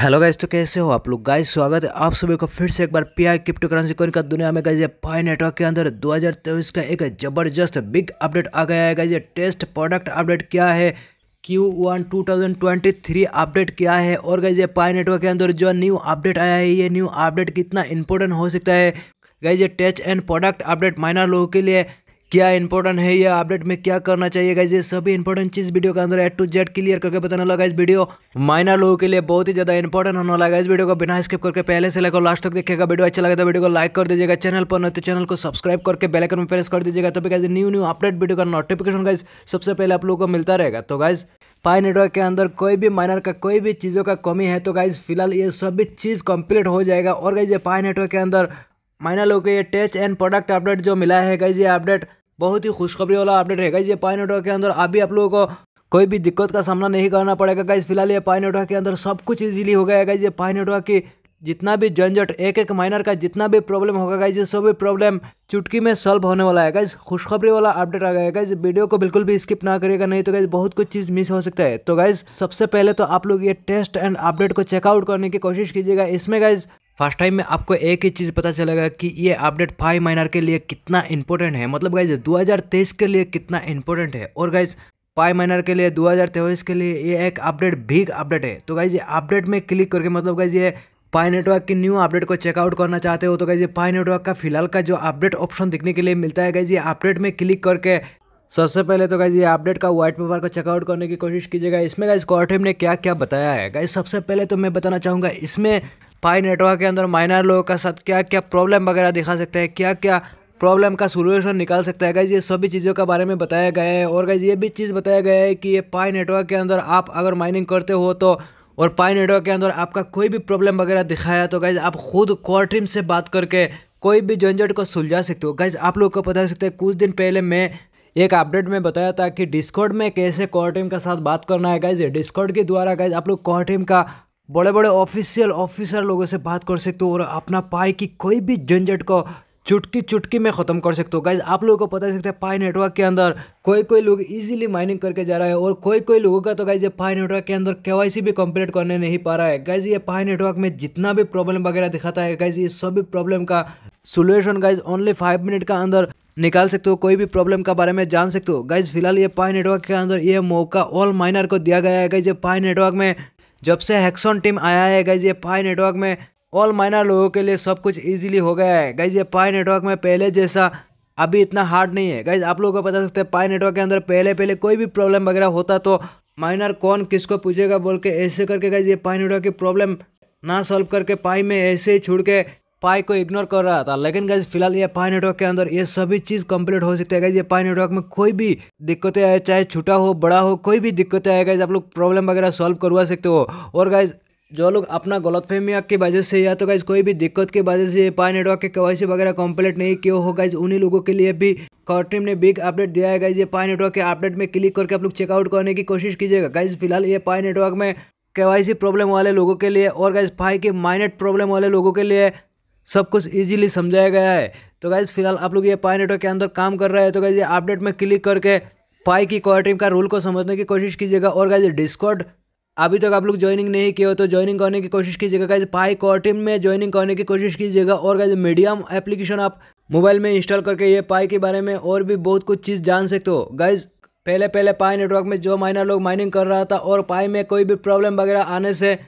hello guys तो कैसे हो आप लोग गाइज स्वागत है आप सभी को फिर से एक बार P I crypto currency coin का दुनिया में गाइज ये पाई नेटवर्क के अंदर 2023 का एक जबरदस्त बिग अपडेट आ गया है गाइजे ये टेस्ट प्रोडक्ट अपडेट क्या है Q one two thousand twenty three update क्या है और गाइज ये पाई नेटवर्क के अंदर जो न्यू अपडेट आया है ये न्यू अपडेट कितना इंपॉर्टेंट हो सकता है गाइज ये test and product update miner लोगों के लिए क्या इंपॉर्टेंट है यह अपडेट में क्या करना चाहिए गाइज ये सभी इंपॉर्टेंट चीज़ वीडियो के अंदर एड टू जेड क्लियर करके बताने लगा इस वीडियो माइनर लोगों के लिए बहुत ही ज़्यादा इंपॉर्टेंट होने लगा इस वीडियो को बिना स्किप करके पहले से लेकर लास्ट तक देखिएगा वीडियो अच्छा लगा तो वीडियो को लाइक कर दीजिएगा चैनल पर नहीं तो चैनल को सब्सक्राइब करके बेलकन में प्रेस कर दीजिएगा तभी guys new new update video का नोटिफिकेशन गाइज सबसे पहले आप लोगों को मिलता रहेगा तो गाइज़ पाई नेटवर्क के अंदर कोई भी माइनर का कोई भी चीज़ों का कमी है तो गाइज़ फिलहाल ये सभी चीज़ कंप्लीट हो जाएगा और गाइज ये पाई नेटवर्क के अंदर माइनर लोगों के ये टच एंड प्रोडक्ट अपडेट जो मिला है गाइज ये अपडेट बहुत ही खुशखबरी वाला अपडेट है ये पाई नेटवर्क के अंदर अभी आप लोगों को कोई भी दिक्कत का सामना नहीं करना पड़ेगा गाइज फिलहाल ये पाई नेटवर्क के अंदर सब कुछ इजीली हो गया गाइज ये पाई नेटवर्क की जितना भी झंझट एक एक माइनर का जितना भी प्रॉब्लम होगा गाइज ये सभी प्रॉब्लम चुटकी में सॉल्व होने वाला है गाइज खुशखबरी वाला अपडेट आ गया गाइज वीडियो को बिल्कुल भी स्किप ना करिएगा नहीं तो गाइज बहुत कुछ चीज़ मिस हो सकता है तो गाइज सबसे पहले तो आप लोग ये टेस्ट एंड अपडेट को चेकआउट करने की कोशिश कीजिएगा इसमें गाइज फर्स्ट टाइम में आपको एक ही चीज़ पता चलेगा कि ये अपडेट फाइव माइनर के लिए कितना इंपॉर्टेंट है मतलब गाइज 2023 के लिए कितना इंपॉर्टेंट है और गाइज पाई माइनर के लिए 2023 के लिए ये एक अपडेट बिग अपडेट है तो गाइज ये अपडेट में क्लिक करके मतलब गाइज ये पाई नेटवर्क की न्यू अपडेट को चेकआउट करना चाहते हो तो गाइज ये पाई नेटवर्क का फिलहाल का जो अपडेट ऑप्शन दिखने के लिए मिलता है गाइज ये अपडेट में क्लिक करके सबसे पहले तो गाइज ये अपडेट का व्हाइट पेपर को चेकआउट करने की कोशिश कीजिएगा इसमें गाइज कॉर्टेम ने क्या क्या बताया है गाइज सबसे पहले तो मैं बताना चाहूँगा इसमें पाई नेटवर्क के अंदर माइनर लोगों का साथ क्या क्या प्रॉब्लम वगैरह दिखा सकते हैं क्या क्या प्रॉब्लम का सोल्यूशन निकाल सकता है गाइज ये सभी चीज़ों के बारे में बताया गया है और गाइज ये भी चीज़ बताया गया है कि ये पाई नेटवर्क के अंदर आप अगर माइनिंग करते हो तो और पाई नेटवर्क के अंदर आपका कोई भी प्रॉब्लम वगैरह दिखाया तो गाइज आप खुद कोर टीम से बात करके कोई भी झंझट को सुलझा सकते हो गाइज आप लोग को बता सकते हैं कुछ दिन पहले मैं एक अपडेट में बताया था कि डिस्कॉर्ड में कैसे कोर टीम के साथ बात करना है गाइज डिस्कॉर्ड के द्वारा गाइज आप लोग कोर टीम का बड़े बड़े ऑफिशियल ऑफिसर लोगों से बात कर सकते हो और अपना पाई की कोई भी झंझट को चुटकी चुटकी में ख़त्म कर सकते हो गाइज आप लोगों को पता चलता है पाई नेटवर्क के अंदर कोई कोई लोग इजीली माइनिंग करके जा रहा है और कोई कोई लोगों का तो गाइज ये पाई नेटवर्क के अंदर के भी कंप्लीट करने नहीं पा रहा है गाइज ये पाई नेटवर्क में जितना भी प्रॉब्लम वगैरह दिखाता है गाइज ये सभी प्रॉब्लम का solution guys only five minute का अंदर निकाल सकते हो कोई भी प्रॉब्लम का बारे में जान सकते हो गाइज फिलहाल ये पाई नेटवर्क के अंदर ये मौका ऑल माइनर को दिया गया है गाइज ये पाई नेटवर्क में जब से हैक्सॉन टीम आया है गाइज ये पाई नेटवर्क में ऑल माइनर लोगों के लिए सब कुछ इजीली हो गया है गाइज ये पाई नेटवर्क में पहले जैसा अभी इतना हार्ड नहीं है गाइज आप लोगों को बता सकते हैं पाई नेटवर्क के अंदर पहले पहले कोई भी प्रॉब्लम वगैरह होता तो माइनर कौन किसको पूछेगा बोल के ऐसे करके गाइज ये पाई नेटवर्क की प्रॉब्लम ना सॉल्व करके पाई में ऐसे ही छुड़ के पाई को इग्नोर कर रहा था लेकिन गैस फिलहाल ये पाई नेटवर्क के अंदर ये सभी चीज़ कंप्लीट हो सकती है गैस ये पाई नेटवर्क में कोई भी दिक्कतें आए चाहे छोटा हो बड़ा हो कोई भी दिक्कतें आए गैस आप लोग प्रॉब्लम वगैरह सॉल्व करवा सकते हो और गैस जो लोग अपना गलतफहमिया की वजह से या तो गाइज कोई भी दिक्कत की वजह से पाई नेटवर्क के कवासी वगैरह कम्प्लीट नहीं किया हो गाइज उन्हीं लोगों के लिए भी कॉर्टिम ने बिग अपडेट दिया है गाइज ये पाई नेटवर्क के अपडेट में क्लिक करके आप लोग चेकआउट करने की कोशिश कीजिएगा गाइज फिलहाल ये पाई नेटवर्क में सी प्रॉब्लम वाले लोगों के लिए और गाइज फाई के माइनेट प्रॉब्लम वाले लोगों के लिए सब कुछ ईजिली समझाया गया है तो गाइज़ फिलहाल आप लोग ये पाई नेटवर्क के अंदर काम कर रहे हैं तो गाइज़ ये अपडेट में क्लिक करके पाई की टीम का रूल को समझने की कोशिश कीजिएगा और गाइज डिस्कॉर्ड अभी तक आप लोग ज्वाइनिंग नहीं किए हो तो ज्वाइनिंग करने की कोशिश कीजिएगा गाइज पाई टीम में ज्वाइनिंग करने की कोशिश कीजिएगा और गाइज मीडियम एप्लीकेशन आप मोबाइल में इंस्टॉल करके ये पाई के बारे में और भी बहुत कुछ चीज़ जान सकते हो गाइज पहले पहले पाई नेटवर्क में जो माइनर लोग माइनिंग कर रहा था और पाई में कोई भी प्रॉब्लम वगैरह आने से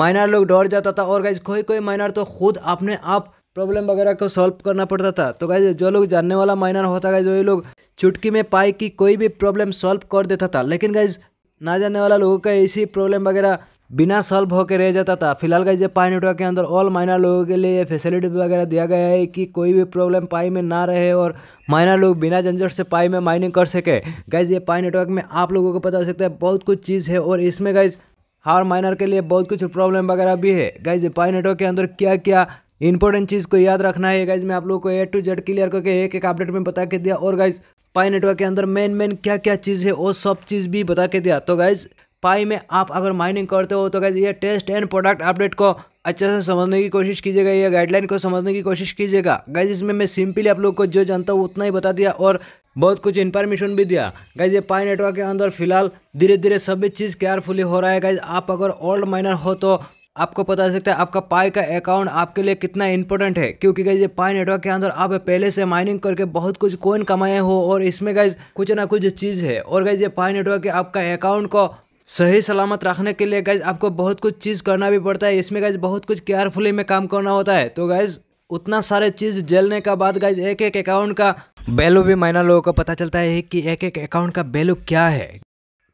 माइनर लोग डर जाता था और गाइज कोई कोई माइनर तो खुद अपने आप प्रॉब्लम वगैरह को सॉल्व करना पड़ता था तो गाइज जो लोग जानने वाला माइनर होता गाइज वही लोग चुटकी में पाई की कोई भी प्रॉब्लम सॉल्व कर देता था लेकिन गाइज ना जानने वाला लोगों का ऐसी प्रॉब्लम वगैरह बिना सॉल्व होकर रह जाता था फिलहाल गाइज ये पाई नेटवर्क के अंदर ऑल माइनर लोगों के लिए फैसिलिटी वगैरह दिया गया है कि कोई भी प्रॉब्लम पाई में ना रहे और माइनर लोग बिना झंझट से पाई में माइनिंग कर सके गाइज ये पाई नेटवर्क में आप लोगों को पता हो सकता है बहुत कुछ चीज़ है और इसमें गाइज़ हार माइनर के लिए बहुत कुछ प्रॉब्लम वगैरह भी है गाइज पाई नेटवर्क के अंदर क्या क्या इंपॉर्टेंट चीज़ को याद रखना है गाइज मैं आप लोगों को ए टू जेड क्लियर करके एक एक अपडेट में बता के दिया और गाइज पाई नेटवर्क के अंदर मेन मेन क्या क्या चीज़ है वो सब चीज़ भी बता के दिया तो गाइज पाई में आप अगर माइनिंग करते हो तो गाइज ये टेस्ट एंड प्रोडक्ट अपडेट को अच्छे से समझने की कोशिश कीजिएगा ये गाइडलाइन को समझने की कोशिश कीजिएगा गाइज इसमें मैं सिंपली आप लोग को जो जानता हूँ उतना ही बता दिया और बहुत कुछ इन्फॉर्मेशन भी दिया गाइज ये पाई नेटवर्क के अंदर फिलहाल धीरे धीरे सभी चीज़ केयरफुली हो रहा है गाइज आप अगर ओल्ड माइनर हो तो आपको पता सकता है आपका पाई का अकाउंट आपके लिए कितना इंपॉर्टेंट है क्योंकि गाइज ये पाई नेटवर्क के अंदर आप पहले से माइनिंग करके बहुत कुछ कोइन कमाए हो और इसमें गाइज कुछ ना कुछ चीज़ है और गाइज ये पाई नेटवर्क आपका अकाउंट को सही सलामत रखने के लिए गैज आपको बहुत कुछ चीज़ करना भी पड़ता है इसमें गाइज बहुत कुछ केयरफुली में काम करना होता है तो गैज उतना सारे चीज़ जलने का बाद गैज एक एक अकाउंट का वैल्यू भी मायना लोगों को पता चलता है कि एक एक अकाउंट का वैल्यू क्या है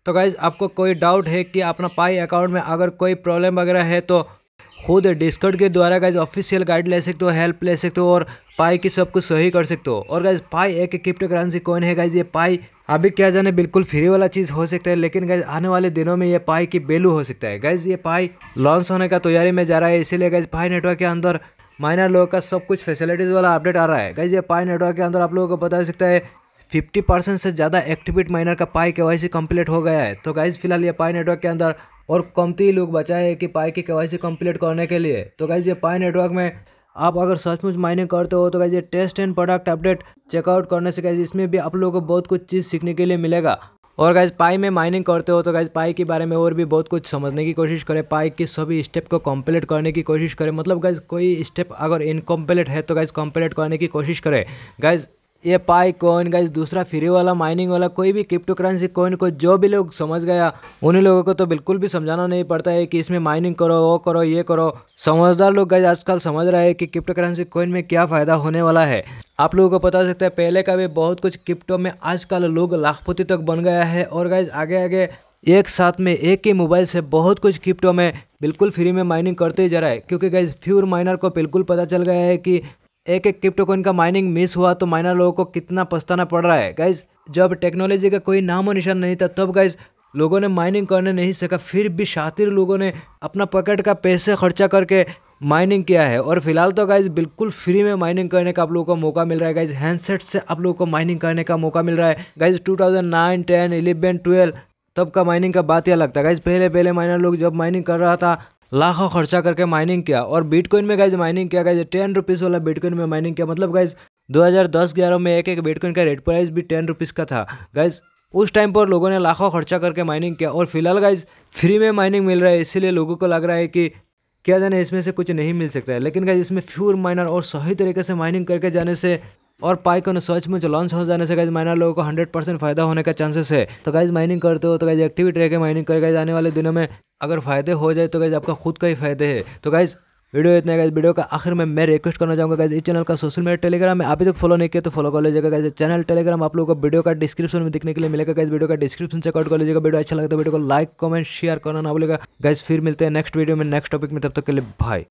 तो गाइज आपको कोई डाउट है कि अपना पाई अकाउंट में अगर कोई प्रॉब्लम वगैरह है तो खुद डिस्काउंट के द्वारा गाइज ऑफिशियल गाइड ले सकते हो हेल्प ले सकते हो और पाई की सब कुछ सही कर सकते हो और गाइज पाई एक क्रिप्टो करेंसी कॉइन है गाइज ये पाई अभी क्या जाने बिल्कुल फ्री वाला चीज़ हो सकता है लेकिन गाइज आने वाले दिनों में ये पाई की वैल्यू हो सकता है गाइज ये पाई लॉन्च होने का तैयारी में जा रहा है इसीलिए गाइज पाई नेटवर्क के अंदर माइनर लोगों का सब कुछ फैसिलिटीज़ वाला अपडेट आ रहा है गाइज ये पाई नेटवर्क के अंदर आप लोगों को बता सकता है 50 परसेंट से ज़्यादा एक्टिवेट माइनर का पाई के वाई कंप्लीट हो गया है तो गाइज फिलहाल ये पाई नेटवर्क के अंदर और कमती लोग बचा है कि पाई की के वाई कंप्लीट करने के लिए तो गाइज ये पाई नेटवर्क में आप अगर सचमुच माइनिंग करते हो तो गाइज ये test and product update check out करने से गाइज इसमें भी आप लोगों को बहुत कुछ चीज़ सीखने के लिए मिलेगा और गैज पाई में माइनिंग करते हो तो गैज पाई के बारे में और भी बहुत कुछ समझने की कोशिश करें पाई के सभी स्टेप को कम्प्लीट करने की कोशिश करें मतलब गैज कोई स्टेप अगर इनकम्प्लीट है तो गैज कम्प्लीट करने की कोशिश करें गैज ये पाई कॉइन गाइस दूसरा फ्री वाला माइनिंग वाला कोई भी क्रिप्टो करेंसी कॉइन को जो भी लोग समझ गया उन्हीं लोगों को तो बिल्कुल भी समझाना नहीं पड़ता है कि इसमें माइनिंग करो वो करो ये करो समझदार लोग गाइस आजकल समझ रहे हैं कि क्रिप्टो करेंसी कॉइन में क्या फ़ायदा होने वाला है आप लोगों को पता सकता है पहले का भी बहुत कुछ क्रिप्टो में आजकल लोग लाखपति तक बन गया है और गाइज आगे आगे एक साथ में एक ही मोबाइल से बहुत कुछ क्रिप्टो में बिल्कुल फ्री में माइनिंग करते ही जा रहा है क्योंकि गाइज फ्यूर माइनर को बिल्कुल पता चल गया है कि एक एक क्रिप्टो कॉइन का माइनिंग मिस हुआ तो माइनर लोगों को कितना पछताना पड़ रहा है गाइज जब टेक्नोलॉजी का कोई नामो निशान नहीं था तब गाइज लोगों ने माइनिंग करने नहीं सका फिर भी शातिर लोगों ने अपना पॉकेट का पैसे खर्चा करके माइनिंग किया है और फिलहाल तो गाइज बिल्कुल फ्री में माइनिंग करने का आप लोगों को मौका मिल रहा है गाइज हैंडसेट से आप लोगों को माइनिंग करने का मौका मिल रहा है गाइज 2009, 10, 11, 12 तब का माइनिंग का बात यह लगता है गाइज पहले पहले माइनर लोग जब माइनिंग कर रहा था लाखों खर्चा करके माइनिंग किया और बिटकॉइन में गाइज माइनिंग किया गाइज टेन रुपीज़ वाला बिटकॉइन में माइनिंग किया मतलब गाइज 2010-11 में एक एक बिटकॉइन का रेट प्राइस भी टेन रुपीज़ का था गाइज उस टाइम पर लोगों ने लाखों खर्चा करके माइनिंग किया और फिलहाल गाइज फ्री में माइनिंग मिल रहा है इसीलिए लोगों को लग रहा है कि क्या जाने इसमें से कुछ नहीं मिल सकता है लेकिन गाइज इसमें फ्यूर माइनर और सही तरीके से माइनिंग करके जाने से और पाइकॉन सर्च में जो लॉन्च हो जाने से गाइज माइनर लोगों को हंड्रेड परसेंट फायदा होने का चांसेस है तो गाइज माइनिंग करते हो तो गाइज एक्टिविटी रहकर माइनिंग करके आने वाले दिनों में अगर फ़ायदे हो जाए तो गैज़ आपका खुद का ही फायदे है तो गाइज़ वीडियो इतना है वीडियो का आखिर में मैं रिक्वेस्ट करना चाहूँगा गाइज इस चैनल का सोशल मीडिया टेलीग्राम में अभी तक फॉलो नहीं किया तो फॉलो कर लीजिएगा गाइज चैनल टेलीग्राम आप लोगों को वीडियो का डिस्क्रिप्शन में देखने के लिए मिलेगा गाइज वीडियो का डिस्क्रिप्शन चेकआउट कर लीजिएगा वीडियो अच्छा लगता है वीडियो को लाइक कमेंट शेयर करना ना बोलेगा गाइज फिर मिलते हैं नेक्स्ट वीडियो में नेक्स्ट टॉपिक में तब तक के लिए बाय